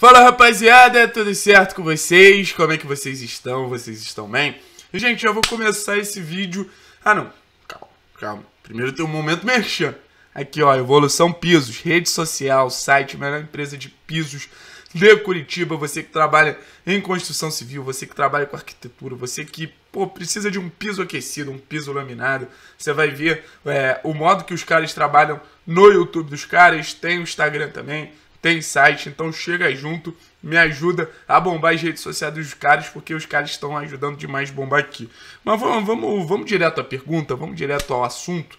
Fala rapaziada, tudo certo com vocês? Como é que vocês estão? Vocês estão bem? Gente, eu vou começar esse vídeo... Ah não, calma, calma. Primeiro tem um momento merchan. Aqui ó, Evolução Pisos, rede social, site, melhor empresa de pisos de Curitiba. Você que trabalha em construção civil, você que trabalha com arquitetura, você que pô, precisa de um piso aquecido, um piso laminado. Você vai ver é, o modo que os caras trabalham no YouTube dos caras, tem o Instagram também tem site, então chega junto, me ajuda a bombar as redes sociais dos caras, porque os caras estão ajudando demais a bombar aqui. Mas vamos, vamos, vamos direto à pergunta, vamos direto ao assunto.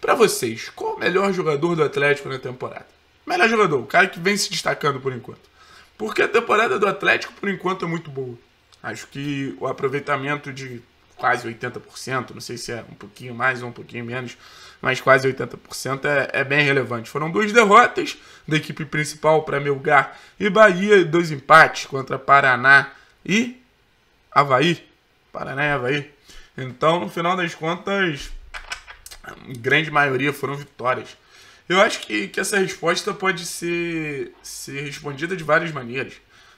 Para vocês, qual o melhor jogador do Atlético na temporada? Melhor jogador, o cara que vem se destacando por enquanto. Porque a temporada do Atlético, por enquanto, é muito boa. Acho que o aproveitamento de quase 80%, não sei se é um pouquinho mais ou um pouquinho menos, mas quase 80% é, é bem relevante. Foram duas derrotas da equipe principal para Melgar e Bahia, e dois empates contra Paraná e Havaí. Paraná e Havaí. Então, no final das contas, grande maioria foram vitórias. Eu acho que, que essa resposta pode ser, ser respondida de várias maneiras.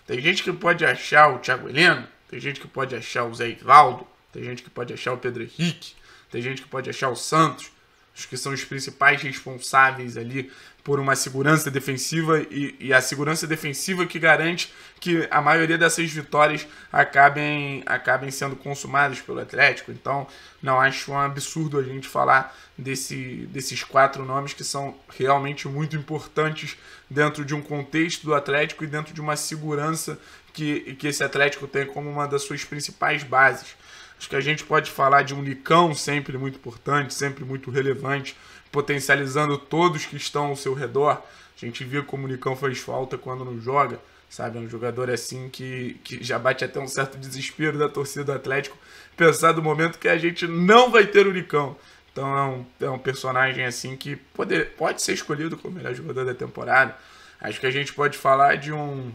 Tem gente que pode achar o Thiago Heleno, tem gente que pode achar o Zé Ivaldo, tem gente que pode achar o Pedro Henrique, tem gente que pode achar o Santos, os que são os principais responsáveis ali por uma segurança defensiva e, e, a segurança defensiva que garante que a maioria dessas vitórias acabem, acabem sendo consumadas pelo Atlético. Então, não acho um absurdo a gente falar desse, desses quatro nomes que são realmente muito importantes dentro de um contexto do Atlético e dentro de uma segurança que, que esse Atlético tem como uma das suas principais bases. Acho que a gente pode falar de um Nicão sempre muito importante, sempre muito relevante, potencializando todos que estão ao seu redor. A gente viu como o Nicão faz falta quando não joga, sabe? É um jogador assim que, que já bate até um certo desespero da torcida do Atlético, pensar do momento que a gente não vai ter o Nicão. Então é um, é um personagem assim que pode, pode ser escolhido como melhor jogador da temporada. Acho que a gente pode falar de um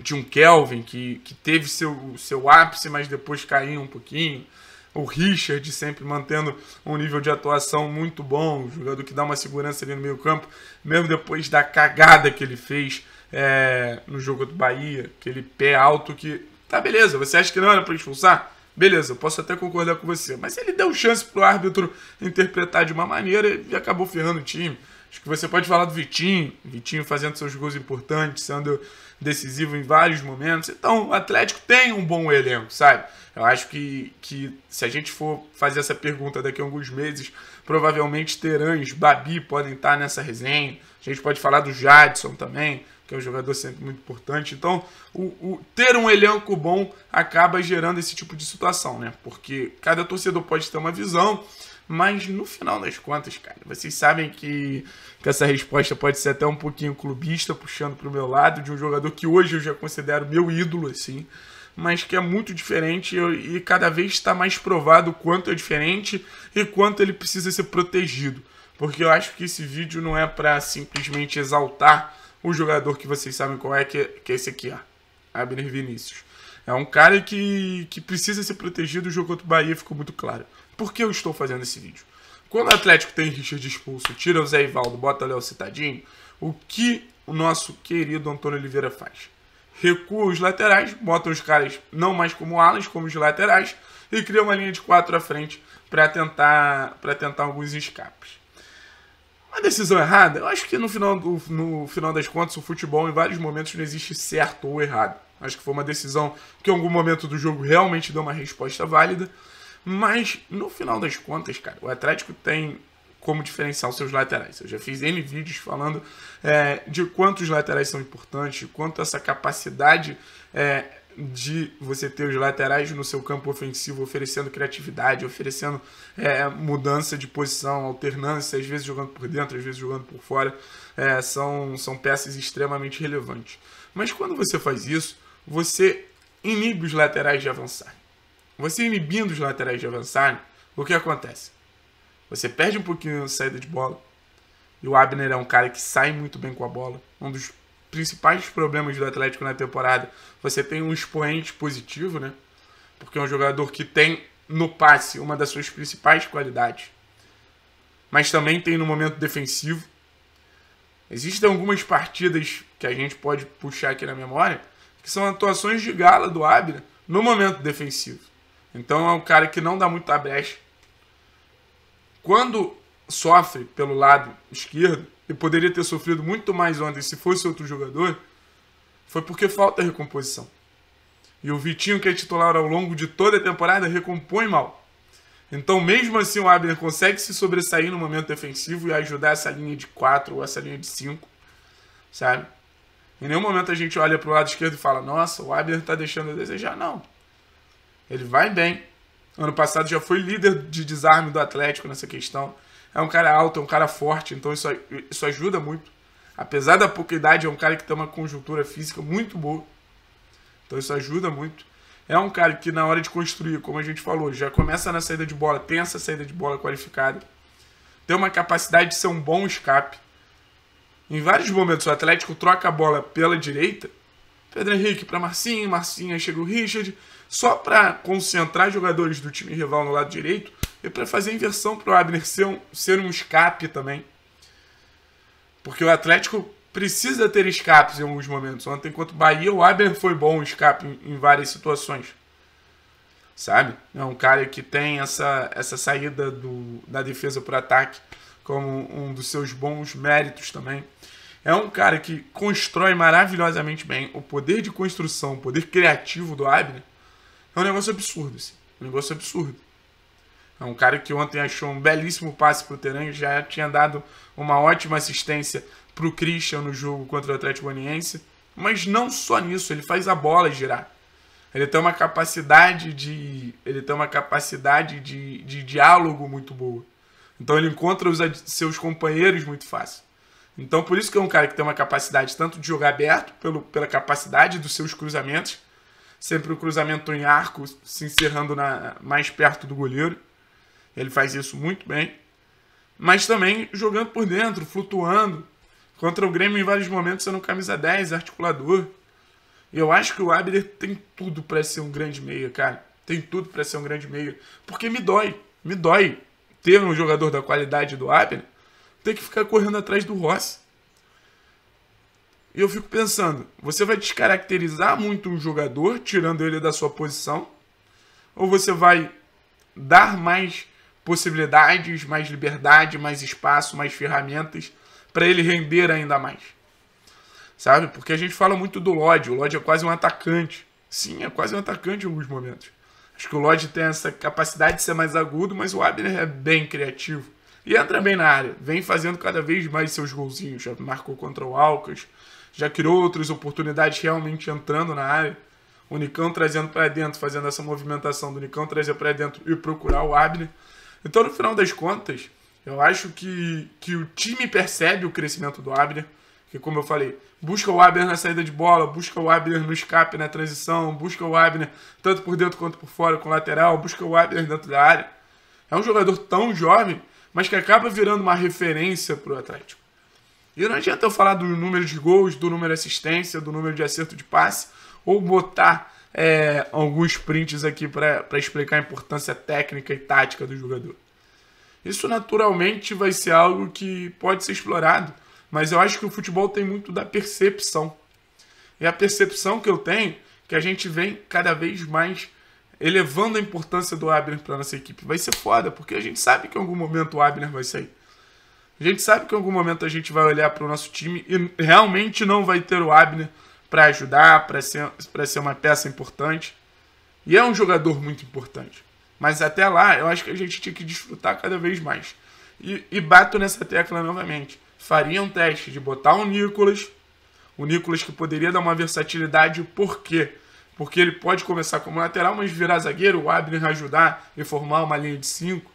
de um Kelvin que, que teve seu, seu ápice, mas depois caiu um pouquinho. O Richard sempre mantendo um nível de atuação muito bom, um jogador que dá uma segurança ali no meio campo, mesmo depois da cagada que ele fez é, no jogo do Bahia, aquele pé alto que. Tá, beleza, você acha que não era para expulsar? Beleza, eu posso até concordar com você, mas ele deu chance pro árbitro interpretar de uma maneira e acabou ferrando o time. Acho que você pode falar do Vitinho, Vitinho fazendo seus gols importantes, sendo decisivo em vários momentos. Então, o Atlético tem um bom elenco, sabe? Eu acho que, que se a gente for fazer essa pergunta daqui a alguns meses, provavelmente Terãs, Babi podem estar nessa resenha. A gente pode falar do Jadson também, que é um jogador sempre muito importante. Então, o, o, ter um elenco bom acaba gerando esse tipo de situação, né? Porque cada torcedor pode ter uma visão mas no final das contas, cara, vocês sabem que, que essa resposta pode ser até um pouquinho clubista, puxando para o meu lado, de um jogador que hoje eu já considero meu ídolo, assim, mas que é muito diferente e, e cada vez está mais provado o quanto é diferente e quanto ele precisa ser protegido. Porque eu acho que esse vídeo não é para simplesmente exaltar o jogador que vocês sabem qual é, que, é, que é esse aqui, ó. É, Abner Vinícius. É um cara que, que precisa ser protegido, o jogo contra o Bahia ficou muito claro. Por que eu estou fazendo esse vídeo? Quando o Atlético tem Richard expulso, tira o Zé Ivaldo, bota Léo Citadinho, o que o nosso querido Antônio Oliveira faz? Recua os laterais, bota os caras não mais como alas, como os laterais, e cria uma linha de quatro à frente para tentar, tentar alguns escapes. Uma decisão errada? Eu acho que no final, do, no final das contas, o futebol em vários momentos não existe certo ou errado. Acho que foi uma decisão que em algum momento do jogo realmente deu uma resposta válida. Mas, no final das contas, cara, o Atlético tem como diferenciar os seus laterais. Eu já fiz N vídeos falando é, de quanto os laterais são importantes, quanto essa capacidade é, de você ter os laterais no seu campo ofensivo oferecendo criatividade, oferecendo é, mudança de posição, alternância, às vezes jogando por dentro, às vezes jogando por fora, é, são, são peças extremamente relevantes. Mas quando você faz isso, você inibe os laterais de avançar. Você inibindo os laterais de avançarem, o que acontece? Você perde um pouquinho a saída de bola. E o Abner é um cara que sai muito bem com a bola. Um dos principais problemas do Atlético na temporada. Você tem um expoente positivo, né? Porque é um jogador que tem no passe uma das suas principais qualidades. Mas também tem no momento defensivo. Existem algumas partidas que a gente pode puxar aqui na memória que são atuações de gala do Abner no momento defensivo. Então é um cara que não dá muita brecha. Quando sofre pelo lado esquerdo, e poderia ter sofrido muito mais ontem se fosse outro jogador, foi porque falta recomposição. E o Vitinho, que é titular ao longo de toda a temporada, recompõe mal. Então, mesmo assim, o Abner consegue se sobressair no momento defensivo e ajudar essa linha de 4 ou essa linha de 5, sabe? Em nenhum momento a gente olha para o lado esquerdo e fala: Nossa, o Abner está deixando a desejar. Não. Ele vai bem. Ano passado já foi líder de desarme do Atlético nessa questão. É um cara alto, é um cara forte, então isso, isso ajuda muito. Apesar da pouca idade, é um cara que tem uma conjuntura física muito boa. Então isso ajuda muito. É um cara que na hora de construir, como a gente falou, já começa na saída de bola, tem essa saída de bola qualificada. Tem uma capacidade de ser um bom escape. Em vários momentos o Atlético troca a bola pela direita Pedro Henrique para Marcinho, Marcinho aí chega o Richard, só para concentrar jogadores do time rival no lado direito e para fazer inversão para o Abner ser um, ser um escape também. Porque o Atlético precisa ter escapes em alguns momentos. Ontem, enquanto Bahia, o Abner foi bom um escape em, em várias situações. Sabe? É um cara que tem essa, essa saída do, da defesa para ataque como um dos seus bons méritos também. É um cara que constrói maravilhosamente bem. O poder de construção, o poder criativo do Abner é um negócio absurdo. Assim. Um negócio absurdo. É um cara que ontem achou um belíssimo passe para o Terang, já tinha dado uma ótima assistência para o Christian no jogo contra o Atlético Goianiense. Mas não só nisso, ele faz a bola girar. Ele tem uma capacidade de, ele tem uma capacidade de, de diálogo muito boa. Então ele encontra os seus companheiros muito fácil. Então, por isso que é um cara que tem uma capacidade tanto de jogar aberto, pelo, pela capacidade dos seus cruzamentos, sempre o um cruzamento em arco, se encerrando na, mais perto do goleiro. Ele faz isso muito bem. Mas também jogando por dentro, flutuando. Contra o Grêmio, em vários momentos, sendo camisa 10, articulador. Eu acho que o Abner tem tudo para ser um grande meia, cara. Tem tudo para ser um grande meia. Porque me dói, me dói ter um jogador da qualidade do Abner ter que ficar correndo atrás do Rossi. E eu fico pensando, você vai descaracterizar muito um jogador, tirando ele da sua posição, ou você vai dar mais possibilidades, mais liberdade, mais espaço, mais ferramentas para ele render ainda mais. Sabe? Porque a gente fala muito do Lodge, o Lodge é quase um atacante. Sim, é quase um atacante em alguns momentos. Acho que o Lodge tem essa capacidade de ser mais agudo, mas o Abner é bem criativo. E entra bem na área, vem fazendo cada vez mais seus golzinhos. Já marcou contra o Alcas, já criou outras oportunidades realmente entrando na área. O Nicão trazendo para dentro, fazendo essa movimentação do Nicão trazer para dentro e procurar o Abner. Então, no final das contas, eu acho que, que o time percebe o crescimento do Abner, que, como eu falei, busca o Abner na saída de bola, busca o Abner no escape, na transição, busca o Abner tanto por dentro quanto por fora, com lateral, busca o Abner dentro da área. É um jogador tão jovem mas que acaba virando uma referência para o Atlético. E não adianta eu falar do número de gols, do número de assistência, do número de acerto de passe, ou botar é, alguns prints aqui para explicar a importância técnica e tática do jogador. Isso naturalmente vai ser algo que pode ser explorado, mas eu acho que o futebol tem muito da percepção. E a percepção que eu tenho é que a gente vem cada vez mais elevando a importância do Abner para nossa equipe. Vai ser foda, porque a gente sabe que em algum momento o Abner vai sair. A gente sabe que em algum momento a gente vai olhar para o nosso time e realmente não vai ter o Abner para ajudar, para ser, ser uma peça importante. E é um jogador muito importante. Mas até lá, eu acho que a gente tinha que desfrutar cada vez mais. E, e bato nessa tecla novamente. Faria um teste de botar o Nicolas. O Nicolas que poderia dar uma versatilidade, porque porque ele pode começar como lateral, mas virar zagueiro, o Abner ajudar e formar uma linha de cinco.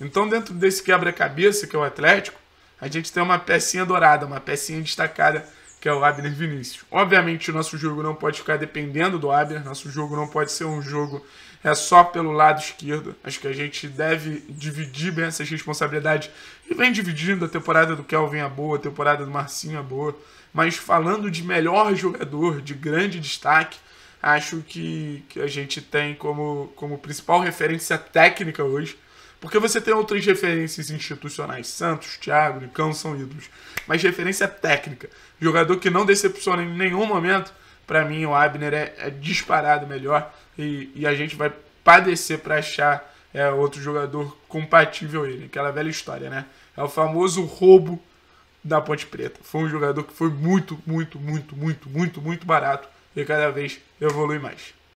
Então, dentro desse quebra-cabeça que é o Atlético, a gente tem uma pecinha dourada, uma pecinha destacada, que é o Abner Vinícius. Obviamente, o nosso jogo não pode ficar dependendo do Abner, nosso jogo não pode ser um jogo é só pelo lado esquerdo. Acho que a gente deve dividir bem essas responsabilidades e vem dividindo a temporada do Kelvin a boa, a temporada do Marcinho a boa. Mas falando de melhor jogador, de grande destaque, acho que, que a gente tem como, como principal referência técnica hoje. Porque você tem outras referências institucionais, Santos, Thiago, Nicão são ídolos. Mas referência técnica. Jogador que não decepciona em nenhum momento, para mim o Abner é, é disparado melhor. E, e, a gente vai padecer para achar é, outro jogador compatível a ele. Aquela velha história, né? É o famoso roubo da Ponte Preta. Foi um jogador que foi muito, muito, muito, muito, muito, muito barato e cada vez evolui mais.